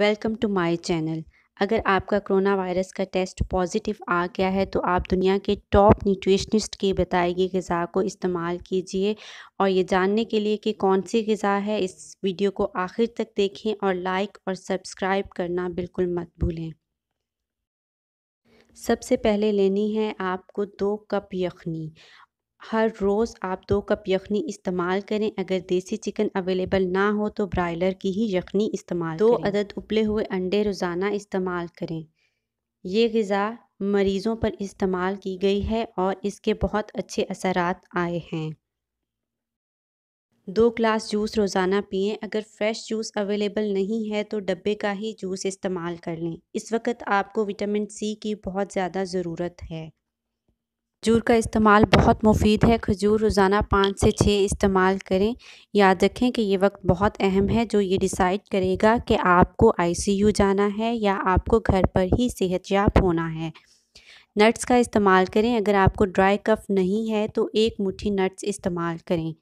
Welcome to my channel अगर आपका corona virus का टेस्ट पॉजिटिव आ गया है तो आप दुनिया के टॉप न्यूट्रिशनिस्ट की बताई गई गज़ा को इस्तेमाल कीजिए और ये जानने के लिए कि कौन सी गज़ा है इस वीडियो को आखिर तक देखें और लाइक और सब्सक्राइब करना बिल्कुल मत भूलें सबसे पहले लेनी है आपको दो कप यखनी हर रोज़ आप दो कप यखनी इस्तेमाल करें अगर देसी चिकन अवेलेबल ना हो तो ब्रायलर की ही यखनी इस्तेमाल दो करें। अदद उबले हुए अंडे रोज़ाना इस्तेमाल करें ये गज़ा मरीज़ों पर इस्तेमाल की गई है और इसके बहुत अच्छे असर आए हैं दो ग्लास जूस रोज़ाना पिएं अगर फ्रेश जूस अवेलेबल नहीं है तो डब्बे का ही जूस इस्तेमाल कर लें इस वक्त आपको विटामिन सी की बहुत ज़्यादा ज़रूरत है खजूर का इस्तेमाल बहुत मुफीद है खजूर रोज़ाना पाँच से छः इस्तेमाल करें याद रखें कि ये वक्त बहुत अहम है जो ये डिसाइड करेगा कि आपको आईसीयू जाना है या आपको घर पर ही सेहत याब होना है नट्स का इस्तेमाल करें अगर आपको ड्राई कफ नहीं है तो एक मुट्ठी नट्स इस्तेमाल करें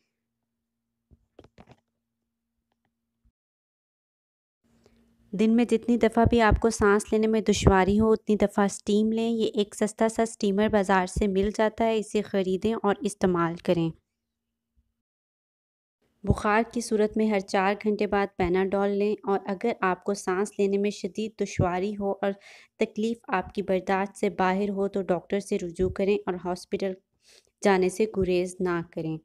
दिन में जितनी दफ़ा भी आपको सांस लेने में दुशारी हो उतनी दफ़ा स्टीम लें ये एक सस्ता सा स्टीमर बाज़ार से मिल जाता है इसे ख़रीदें और इस्तेमाल करें बुखार की सूरत में हर चार घंटे बाद डाल लें और अगर आपको सांस लेने में शदीद दुशारी हो और तकलीफ़ आपकी बर्दाश्त से बाहर हो तो डॉक्टर से रुजू करें और हॉस्पिटल जाने से गुरेज ना करें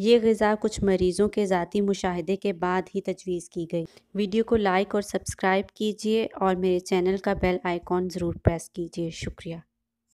ये गज़ा कुछ मरीज़ों के ज़ाती मुशाहदे के बाद ही तजवीज़ की गई वीडियो को लाइक और सब्सक्राइब कीजिए और मेरे चैनल का बेल आइकॉन ज़रूर प्रेस कीजिए शुक्रिया